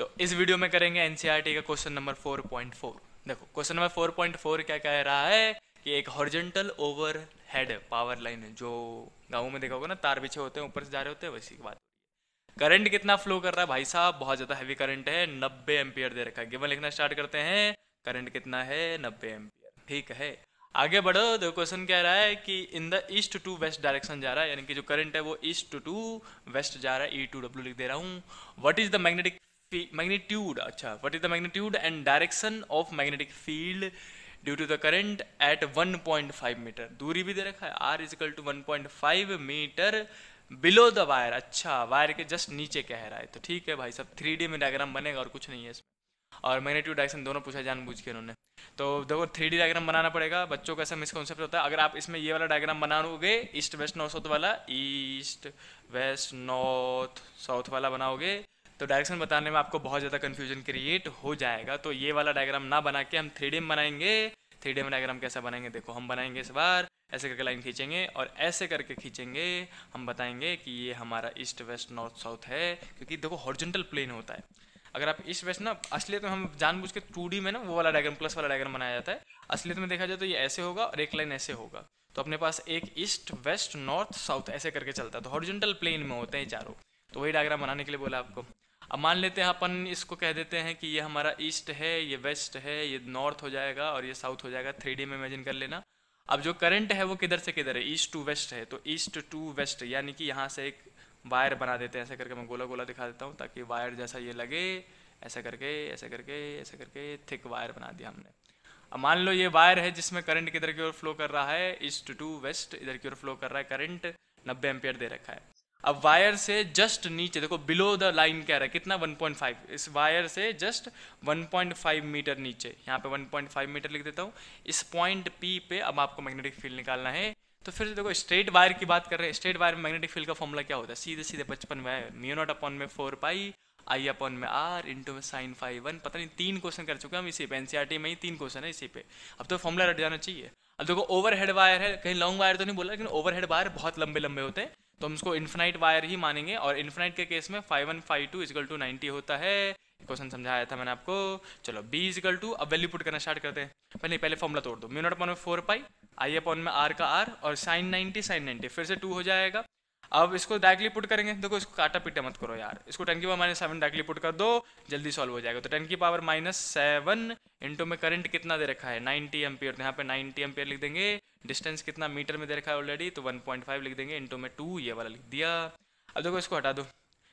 तो इस वीडियो में करेंगे एनसीईआरटी e का क्वेश्चन नंबर 4.4 देखो क्वेश्चन नंबर 4.4 क्या कह रहा है कि एक horizontal overhead power line है जो गाँव में देखा होगा ना तार बिछे होते हैं ऊपर से जा रहे होते हैं वैसी बात करंट कितना फ्लो कर रहा है भाई साहब बहुत ज़्यादा हैवी करंट है नब्बे एम्पियर दे रखा है गिवन लिखना स्टार्ट करते हैं करंट कितना है नब्बे एम्पियर ठीक है आगे बढ़ो तो क्वेश्चन कह रहा है कि in the east to west direction जा रहा है यानी कि जो करंट है वो ईस्ट टू वेस्ट जा रहा है ई टू डब्ल्यू लिख दे रहा हूँ what is the magnetic magnitude acha what is the magnitude and direction of magnetic field due to the current at 1.5 metre दूरी भी दे रखा है R equal to 1.5 metre below the wire अच्छा वायर के जस्ट नीचे कह रहा है तो ठीक है भाई सब थ्री में डायग्राम बनेगा और कुछ नहीं है इसमें और मैग्नेटिव डायरेक्शन दोनों पूछा जानबूझ के उन्होंने तो देखो थ्री डी डायग्राम बनाना पड़ेगा बच्चों का ऐसा मिसकॉन्सेप्ट होता है अगर आप इसमें ये वाला डायग्राम बनाओगे ईस्ट वेस्ट नॉर्थ साउथ वाला ईस्ट वेस्ट नॉर्थ साउथ वाला बनाओगे तो डायरेक्शन बताने में आपको बहुत ज़्यादा कन्फ्यूजन क्रिएट हो जाएगा तो ये वाला डायग्राम ना बना के हम थ्री बनाएंगे थ्री में डायग्राम कैसा बनाएंगे देखो हम बनाएंगे इस बार ऐसे करके लाइन खींचेंगे और ऐसे करके खींचेंगे हम बताएंगे कि ये हमारा ईस्ट वेस्ट नॉर्थ साउथ है क्योंकि देखो हॉर्जेंटल प्लेन होता है अगर आप ईस्ट वेस्ट ना असलियत में हम जानबूझ के टू में ना वो वाला डायग्राम प्लस वाला डायग्राम बनाया जाता है असलियत में देखा जाए तो ये ऐसे होगा और एक लाइन ऐसे होगा तो अपने पास एक ईस्ट वेस्ट नॉर्थ साउथ ऐसे करके चलता है तो हॉर्जेंटल प्लेन में होते हैं चारों तो वही डायग्राम बनाने के लिए बोला आपको अब मान लेते हैं अपन इसको कह देते हैं कि ये हमारा ईस्ट है ये वेस्ट है ये नॉर्थ हो जाएगा और ये साउथ हो जाएगा थ्री में इमेजिन कर लेना अब जो करंट है वो किधर से किधर है ईस्ट टू वेस्ट है तो ईस्ट टू वेस्ट यानी कि यहाँ से एक वायर बना देते हैं ऐसा करके मैं गोला गोला दिखा देता हूँ ताकि वायर जैसा ये लगे ऐसा करके ऐसा करके ऐसा करके थिक वायर बना दिया हमने अब मान लो ये वायर है जिसमें करंट किधर की ओर फ्लो कर रहा है ईस्ट टू वेस्ट इधर की ओर फ्लो कर रहा है करंट नब्बे एम्पियर दे रखा है अब वायर से जस्ट नीचे देखो बिलो द लाइन कह रहा है कितना 1.5 इस वायर से जस्ट 1.5 मीटर नीचे यहाँ पे 1.5 मीटर लिख देता हूँ इस पॉइंट पी पे अब आपको मैग्नेटिक फील्ड निकालना है तो फिर देखो स्ट्रेट वायर की बात कर रहे हैं स्ट्रेट वायर में मैग्नेटिक फील्ड का फॉर्मूला क्या होता है सीधे सीधे पचपन वायर म्यू नॉट अपॉन में फोर पाई आई अपॉन में आर इंटू में साइन फाइव वन पता नहीं तीन क्वेश्चन कर चुके हैं हम इसी पे एनसीईआरटी e में ही तीन क्वेश्चन है इसी पे अब तो फॉर्मूला रट जाना चाहिए अब देखो ओवरहेड वायर है कहीं लॉन्ग वायर तो नहीं बोला लेकिन ओवरहेड वायर बहुत लंबे लंबे होते हैं तो हम इसको इन्फिनाइट वायर ही मानेंगे और इन्फिनाइट के केस में five one five two equal to ninety होता है क्वेश्चन समझाया था मैंने आपको चलो बी इजगल टू अब वैल्यू पुट करना स्टार्ट करते हैं पहले पहले फॉर्मुला तोड़ दो मिनट अपॉन में फोर पाई आई अपॉन में आर का आर और साइन नाइनटी साइन नाइनटी फिर से टू हो जाएगा अब इसको डायरेक्टली पुट करेंगे देखो इसको काटा पीटा मत करो यार इसको टेन की power minus seven directly put कर दो जल्दी सॉल्व हो जाएगा तो टेन की पावर माइनस सेवन इंटू में करंट कितना दे रखा है नाइन्टी एम्पियर तो यहाँ पे नाइनटी एम्पियर लिख देंगे डिस्टेंस कितना मीटर में दे रखा है ऑलरेडी तो 1.5 लिख देंगे इंटू में टू ये वाला लिख दिया अब देखो इसको हटा दो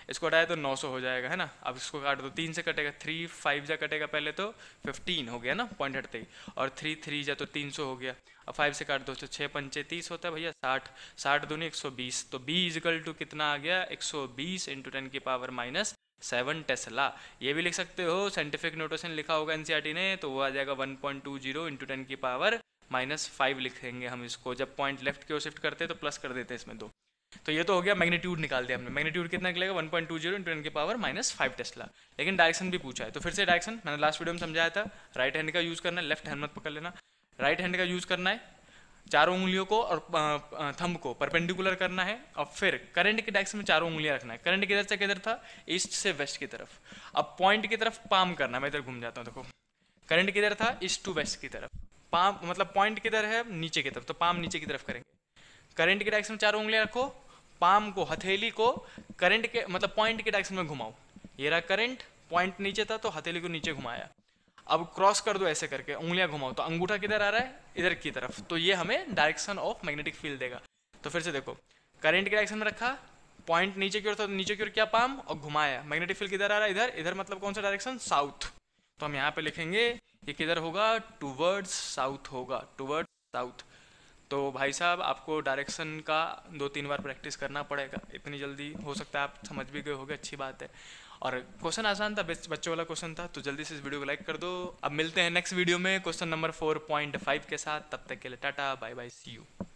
इसको हटाया तो 900 हो जाएगा है ना अब इसको काट दो तीन से कटेगा थ्री फाइव जा कटेगा पहले तो 15 हो गया ना पॉइंट हटते ही और थ्री थ्री जा तो 300 हो गया अब फाइव से काट दो तो छः पंचे तीस होता है भैया साठ साठ दूनी एक सौ बीस तो बी इजकल टू कितना आ गया एक सौ बीस इंटू टेन की पावर माइनस सेवन टेस्ला ये भी लिख सकते हो साइंटिफिक नोटेशन लिखा होगा एनसीईआरटी e ने तो वो आ जाएगा one point two zero into ten की पावर माइनस फाइव लिखेंगे हम इसको जब पॉइंट लेफ्ट की ओर शिफ्ट करते हैं तो प्लस कर देते हैं इसमें दो तो ये तो हो गया मैग्नीट्यूड निकाल दिया हमने मैग्नीट्यूड कितना निकलेगा one point two zero into ten के पावर माइनस फाइव टेस्ला लेकिन डायरेक्शन भी पूछा है तो फिर से डायरेक्शन मैंने लास्ट वीडियो में समझाया था राइट हैंड का यूज़ करना है लेफ्ट हैंड मत पकड़ लेना राइट हैंड का यूज़ करना है चारों उंगलियों को और थंब को परपेंडिकुलर करना है और फिर करंट के डायरेक्शन में चारों उंगलियां रखना है करंट किधर से किधर था ईस्ट से वेस्ट की तरफ अब पॉइंट की तरफ पाम करना मैं इधर घूम जाता हूँ देखो करंट किधर था ईस्ट टू वेस्ट की तरफ पाम मतलब पॉइंट किधर है नीचे की तरफ तो पाम नीचे की तरफ करेंगे करंट के डायरेक्शन में चारों उंगलियां रखो पाम को हथेली को करंट के मतलब पॉइंट के डायरेक्शन में घुमाओ ये रहा करंट पॉइंट नीचे था तो हथेली को नीचे घुमाया अब क्रॉस कर दो ऐसे करके उंगलियां घुमाओ तो अंगूठा किधर आ रहा है इधर की तरफ तो ये हमें डायरेक्शन ऑफ मैग्नेटिक फील्ड देगा तो फिर से देखो करंट के डायरेक्शन में रखा पॉइंट नीचे की ओर था तो नीचे की ओर क्या पाम और घुमाया मैग्नेटिक फील्ड किधर आ रहा है इधर इधर मतलब कौन सा डायरेक्शन साउथ तो हम यहाँ पे लिखेंगे ये किधर होगा टूवर्ड्स साउथ होगा टूवर्ड्स साउथ तो भाई साहब आपको डायरेक्शन का दो तीन बार प्रैक्टिस करना पड़ेगा इतनी जल्दी हो सकता है आप समझ भी गए होगे अच्छी बात है और क्वेश्चन आसान था बच्चों वाला क्वेश्चन था तो जल्दी से इस वीडियो को लाइक कर दो अब मिलते हैं नेक्स्ट वीडियो में question number four point five के साथ तब तक के लिए tata bye bye see you